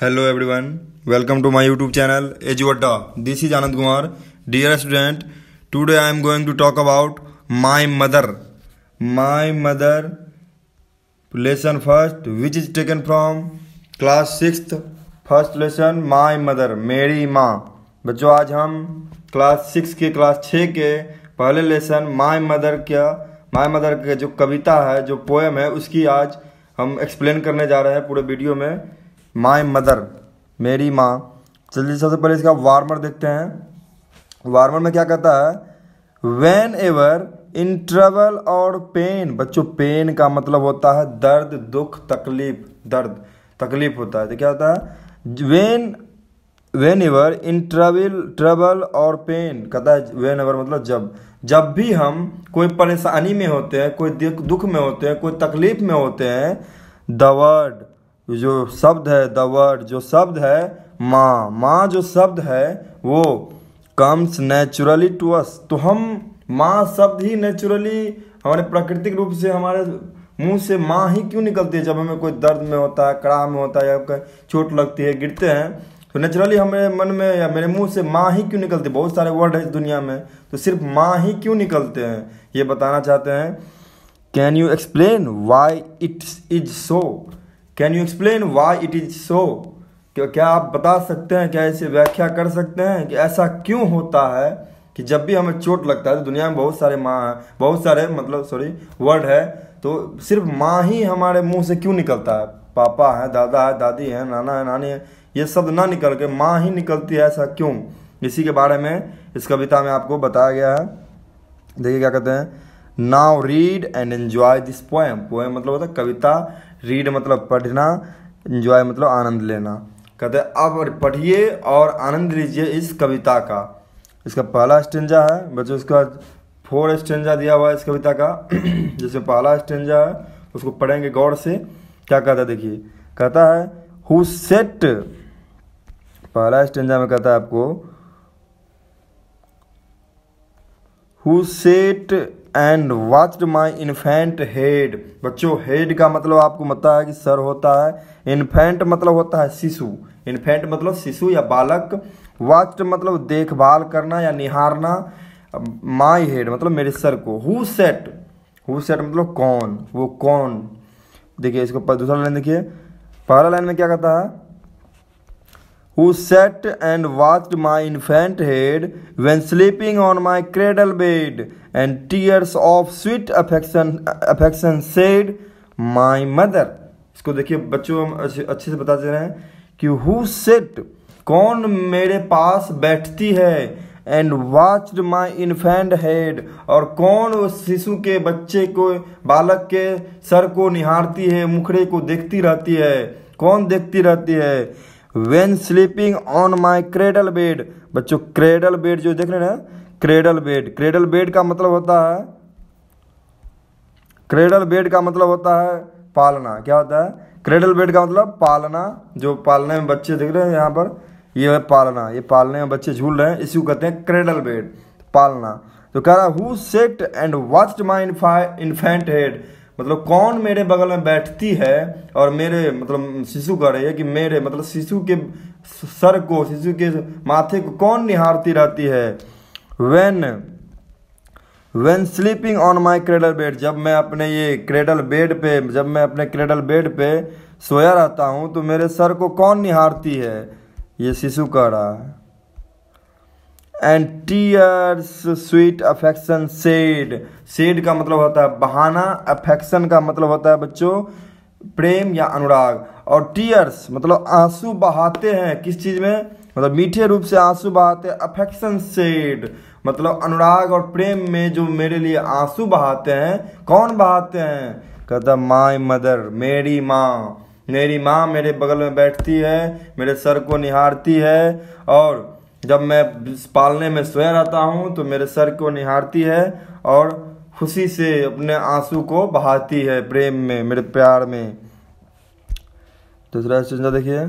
Hello everyone welcome to my YouTube channel एज वड्डा this is Anand Kumar dear student today I am going to talk about my mother my mother lesson first which is taken from class six first lesson my mother मेरी माँ बच्चों आज हम class six के class छः के पहले लेसन माय मदर का माई मदर के जो कविता है जो पोएम है उसकी आज हम एक्सप्लेन करने जा रहे हैं पूरे वीडियो में माई मदर मेरी माँ चलिए सबसे पहले इसका वार्मर देखते हैं वार्मर में क्या कहता है वेन एवर इन ट्रेवल और पेन बच्चों पेन का मतलब होता है दर्द दुख तकलीफ दर्द तकलीफ होता है तो क्या होता है when whenever in travel travel और पेन कहता है वेन एवर मतलब जब जब भी हम कोई परेशानी में होते हैं कोई दुख में होते हैं कोई तकलीफ में होते हैं द वर्ड ये जो शब्द है द वर्ड जो शब्द है माँ माँ जो शब्द है वो कम्स नेचुरली टू अस तो हम माँ शब्द ही नेचुरली हमारे प्राकृतिक रूप से हमारे मुंह से माँ ही क्यों निकलती है जब हमें कोई दर्द में होता है कड़ा में होता है या चोट लगती है गिरते हैं तो नेचुरली हमारे मन में या मेरे मुंह से माँ ही क्यों निकलती है बहुत सारे वर्ड है इस दुनिया में तो सिर्फ माँ ही क्यों निकलते हैं ये बताना चाहते हैं can you explain why it's is so can you explain why it is so क्या क्या आप बता सकते हैं क्या इसे व्याख्या कर सकते हैं कि ऐसा क्यों होता है कि जब भी हमें चोट लगता है तो दुनिया में बहुत सारे माँ बहुत सारे मतलब सॉरी वर्ड है तो सिर्फ माँ ही हमारे मुंह से क्यों निकलता है पापा है दादा है दादी है नाना है नानी है ये शब्द ना निकल के माँ ही निकलती है ऐसा क्यों इसी के बारे में इस कविता में आपको बताया गया है देखिए क्या कहते हैं now read and enjoy this poem poem मतलब होता है कविता रीड मतलब पढ़ना इंजॉय मतलब आनंद लेना कहते हैं आप पढ़िए और आनंद लीजिए इस कविता का इसका पहला स्टेंजा है बच्चों इसका फोर स्टेंजा दिया हुआ है इस कविता का जिसमें पहला स्टेंजा है उसको पढ़ेंगे गौर से क्या कहता है देखिए कहता है हु सेट पहला स्टेंजा में कहता है आपको who sat and watched my infant head बच्चों हेड का मतलब आपको पता है कि सर होता है इन्फेंट मतलब होता है शिशु इन्फेंट मतलब शिशु या बालक वाच्ड मतलब देखभाल करना या निहारना माई हेड मतलब मेरे सर को हु सेट हु सेट मतलब कौन वो कौन देखिए इसको दूसरा लाइन देखिए पहला लाइन में क्या कहता है who sat and watched my infant head when sleeping on my cradle bed, and tears of sweet affection affection said, My mother. इसको देखिए बच्चों हम अच्छे से बता दे रहे हैं कि हु सेट कौन मेरे पास बैठती है and watched my infant head और कौन उस शिशु के बच्चे को बालक के सर को निहारती है मुखड़े को देखती रहती है कौन देखती रहती है when sleeping on my cradle bed बच्चों क्रेडल बेड जो देख रहे हैं क्रेडल बेड क्रेडल बेड का मतलब होता है क्रेडल बेड का मतलब होता है पालना क्या होता है क्रेडल बेड का मतलब पालना जो पालने में बच्चे देख रहे हैं यहाँ पर ये है पालना ये पालने में बच्चे झूल रहे हैं इसी को कहते हैं क्रेडल बेड पालना तो कह रहा who sat and watch my infant head मतलब कौन मेरे बगल में बैठती है और मेरे मतलब शिशु कह रही है कि मेरे मतलब शिशु के सर को शिशु के माथे को कौन निहारती रहती है when when sleeping on my cradle bed जब मैं अपने ये क्रेडल बेड पे जब मैं अपने क्रेडल बेड पे सोया रहता हूँ तो मेरे सर को कौन निहारती है ये शिशु कह रहा है and tears sweet affection shed shed का मतलब होता है बहाना अफेक्शन का मतलब होता है बच्चों प्रेम या अनुराग और टीयर्स मतलब आंसू बहाते हैं किस चीज़ में मतलब मीठे रूप से आंसू बहाते हैं अफेक्शन सेड मतलब अनुराग और प्रेम में जो मेरे लिए आंसू बहाते हैं कौन बहाते हैं कहता माई मदर मेरी माँ मेरी माँ मेरे बगल में बैठती है मेरे सर को निहारती है और जब मैं पालने में सोया रहता हूँ तो मेरे सर को निहारती है और खुशी से अपने आंसू को बहाती है प्रेम में मेरे प्यार में दूसरा चिंता देखिए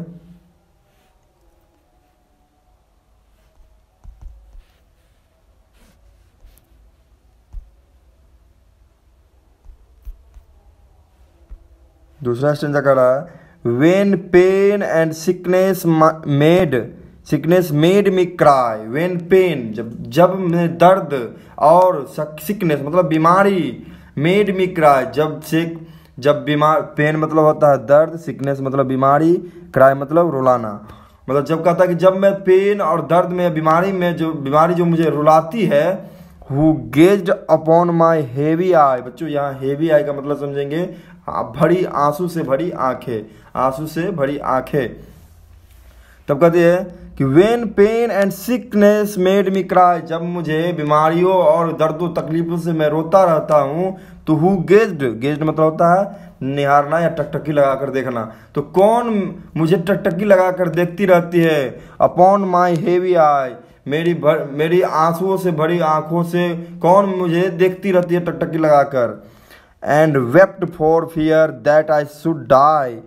दूसरा स्टेंजा कर रहा है when pain and sickness made sickness made me cry when pain जब जब मैं दर्द और सिकनेस मतलब बीमारी मेड मी क्राई जब से जब बीमार पेन मतलब होता है दर्द सिकनेस मतलब बीमारी क्राई मतलब रुलाना मतलब जब कहता है कि जब मैं पेन और दर्द में बीमारी में जो बीमारी जो मुझे रुलाती है who gazed upon my heavy eye बच्चों यहाँ हेवी आई का मतलब समझेंगे हाँ, भरी आंसू से भरी आंखें आंसू से भरी आंखें तब कहती है कि when pain and sickness made me cry जब मुझे बीमारियों और दर्दों तकलीफों से मैं रोता रहता हूँ तो हु गेस्ड गेस्ड मतलब होता है निहारना या टकटकी लगा कर देखना तो कौन मुझे टकटकी लगा कर देखती रहती है अपॉन माई हेवी आई मेरी भर मेरी आंसुओं से भरी आंखों से कौन मुझे देखती रहती है टकटकी लगा कर and wept for fear that I should die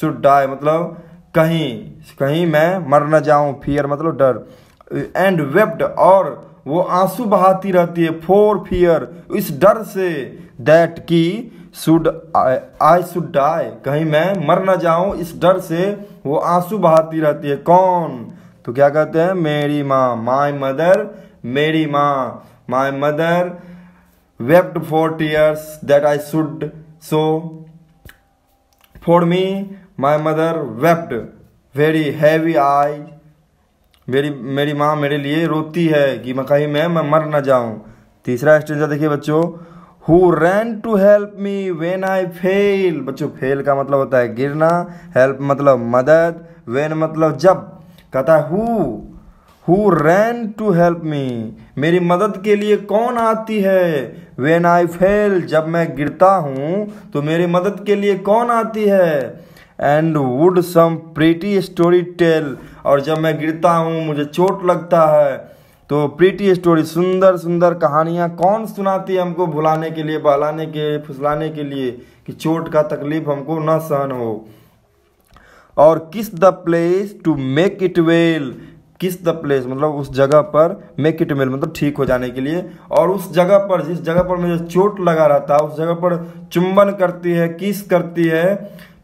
should die मतलब कहीं कहीं मैं मर न जाऊं फियर मतलब डर एंड वेप्ड और वो आंसू बहाती रहती है फोर फियर इस डर से दैट की शुड आई शुड डाई कहीं मैं मर न जाऊं इस डर से वो आंसू बहाती रहती है कौन तो क्या कहते हैं मेरी माँ माई मदर मेरी माँ my mother wept for tears that I should so for me my mother wept very heavy I मेरी मेरी माँ मेरे लिए रोती है कि मैं कहीं मैं मैं मर ना जाऊँ तीसरा स्टेजा देखिए बच्चों who ran to help me when I fell बच्चों फेल का मतलब होता है गिरना हेल्प मतलब मदद वेन मतलब जब कहता है who who ran to help me मेरी मदद के लिए कौन आती है वेन आई फेल जब मैं गिरता हूँ तो मेरी मदद के लिए कौन आती है and would some pretty story tell और जब मैं गिरता हूँ मुझे चोट लगता है तो प्रीटी स्टोरी सुंदर सुंदर कहानियाँ कौन सुनाती है हमको भुलाने के लिए बहलाने के लिए फुसलाने के लिए कि चोट का तकलीफ हमको न सहन हो और kiss the place to make it well kiss the place मतलब उस जगह पर मेक इट वेल मतलब ठीक हो जाने के लिए और उस जगह पर जिस जगह पर मुझे चोट लगा रहता है उस जगह पर चुंबन करती है किस करती है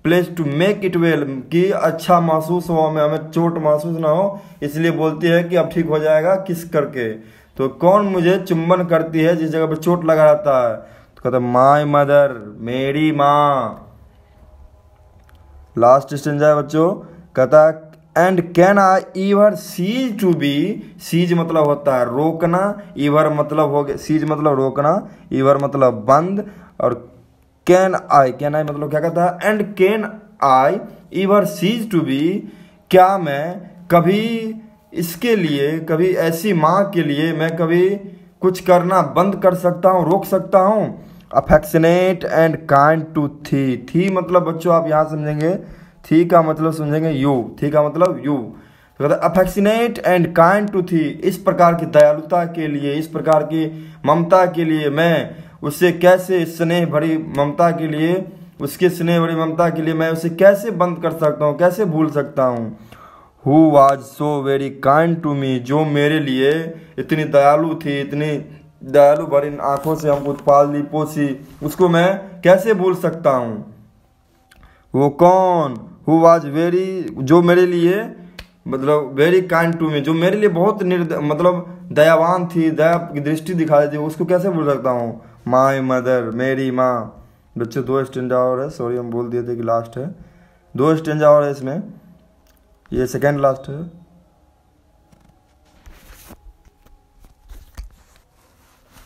place to make it well कि अच्छा महसूस हो हमें हमें चोट महसूस ना हो इसलिए बोलती है कि अब ठीक हो जाएगा किस करके तो कौन मुझे चुंबन करती है जिस जगह पर चोट लगा रहता है तो कहता माई मदर मेरी माँ लास्ट स्टेंज है बच्चों कहता and can I ever cease to be cease मतलब होता है रोकना इवर मतलब हो गया सीज मतलब रोकना ईवर मतलब बंद और कैन आई कैन आई मतलब क्या कहता है and can I ever cease to be क्या मैं कभी इसके लिए कभी ऐसी माँ के लिए मैं कभी कुछ करना बंद कर सकता हूँ रोक सकता हूँ अफेक्शनेट एंड काइंड टू थी थी मतलब बच्चों आप यहाँ समझेंगे थी का मतलब समझेंगे यू थी का मतलब यू तो कहते अफेक्शनेट एंड काइंड टू थी इस प्रकार की दयालुता के लिए इस प्रकार की ममता के लिए मैं उससे कैसे स्नेह भरी ममता के लिए उसके स्नेह भरी ममता के लिए मैं उसे कैसे बंद कर सकता हूँ कैसे भूल सकता हूँ who was so very kind to me जो मेरे लिए इतनी दयालु थी इतनी दयालु भरी आंखों आँखों से हमको ली पोसी उसको मैं कैसे भूल सकता हूँ वो कौन हु वाज वेरी जो मेरे लिए मतलब वेरी काइंड टू मी जो मेरे लिए बहुत निर्द मतलब दयावान थी दया की दृष्टि दिखा देती उसको कैसे भूल सकता हूँ माई मदर मेरी माँ बच्चे दो स्टेंजा और है सॉरी हम बोल दिए थे कि लास्ट है दो स्टेंजा और है इसमें ये सेकेंड लास्ट है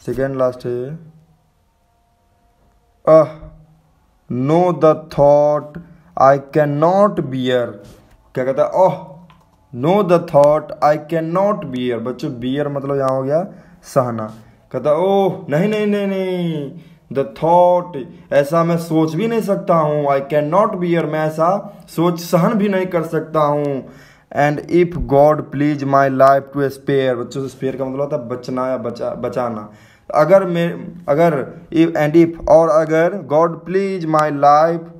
सेकेंड लास्ट है ये uh no the thought I can not bear क्या कहता है oh no the thought I can not bear बच्चों बियर मतलब यहाँ हो गया सहना कहता ओह नहीं नहीं नहीं नहीं द थॉट ऐसा मैं सोच भी नहीं सकता हूँ आई कैन नॉट बियर मैं ऐसा सोच सहन भी नहीं कर सकता हूँ and if God please my life to spare बच्चों स्पेयर का मतलब होता है बचना या बचा बचाना अगर मे अगर एंड इफ और अगर God please my life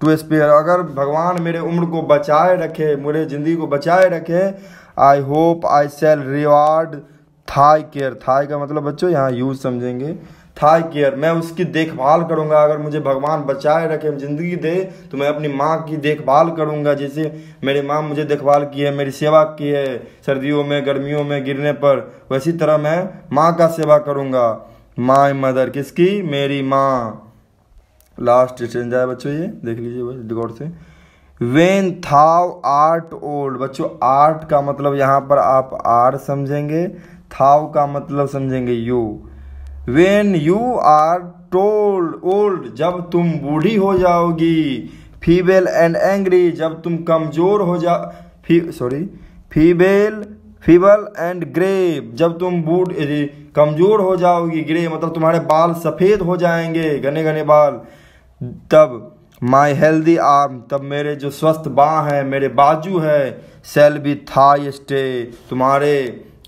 to spare अगर भगवान मेरे उम्र को बचाए रखे मेरे ज़िंदगी को बचाए रखे I hope I shall reward thy care thy का मतलब बच्चों यहाँ यूज समझेंगे थाई केयर मैं उसकी देखभाल करूँगा अगर मुझे भगवान बचाए रखे ज़िंदगी दे तो मैं अपनी माँ की देखभाल करूंगा जैसे मेरी माँ मुझे देखभाल की है मेरी सेवा की है सर्दियों में गर्मियों में गिरने पर वैसी तरह मैं माँ का सेवा करूँगा माई मदर किसकी मेरी माँ लास्ट स्टेंजा है बच्चों ये देख लीजिए बस गौर से वेन थाव आर्ट ओल्ड बच्चों आर्ट का मतलब यहाँ पर आप आर समझेंगे थाव का मतलब समझेंगे you when you are told old जब तुम बूढ़ी हो जाओगी फीबेल एंड एंग्री जब तुम कमज़ोर हो जा फी sorry feeble feeble and grey जब तुम बूढ़ कमज़ोर हो जाओगी ग्रे मतलब तुम्हारे बाल सफ़ेद हो जाएंगे घने घने बाल तब माय हेल्दी आर्म तब मेरे जो स्वस्थ बाँ हैं मेरे बाजू है सेल बी था स्टे तुम्हारे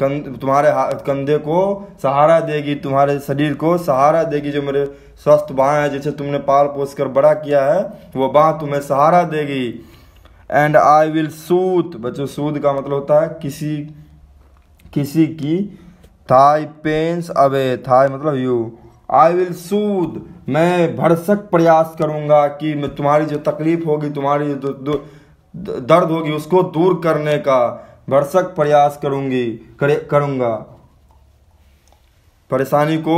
कंध तुम्हारे कंधे को सहारा देगी तुम्हारे शरीर को सहारा देगी जो मेरे स्वस्थ बाँ है जिसे तुमने पाल पोस कर बड़ा किया है वो बाँ तुम्हें सहारा देगी एंड आई विल सूद बच्चों सूद का मतलब होता है किसी किसी की थाई पेंस अवे थाई मतलब यू आई विल सूद मैं भरसक प्रयास करूँगा कि मैं तुम्हारी जो तकलीफ होगी तुम्हारी जो दर्द होगी उसको दूर करने का भरसक प्रयास करूंगी करे करूंगा परेशानी को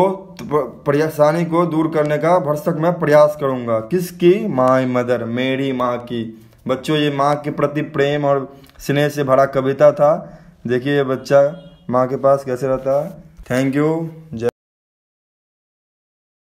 परेशानी को दूर करने का भरसक मैं प्रयास करूंगा किसकी माय मदर मेरी माँ की बच्चों ये माँ के प्रति प्रेम और स्नेह से भरा कविता था देखिए ये बच्चा माँ के पास कैसे रहता है थैंक यू जय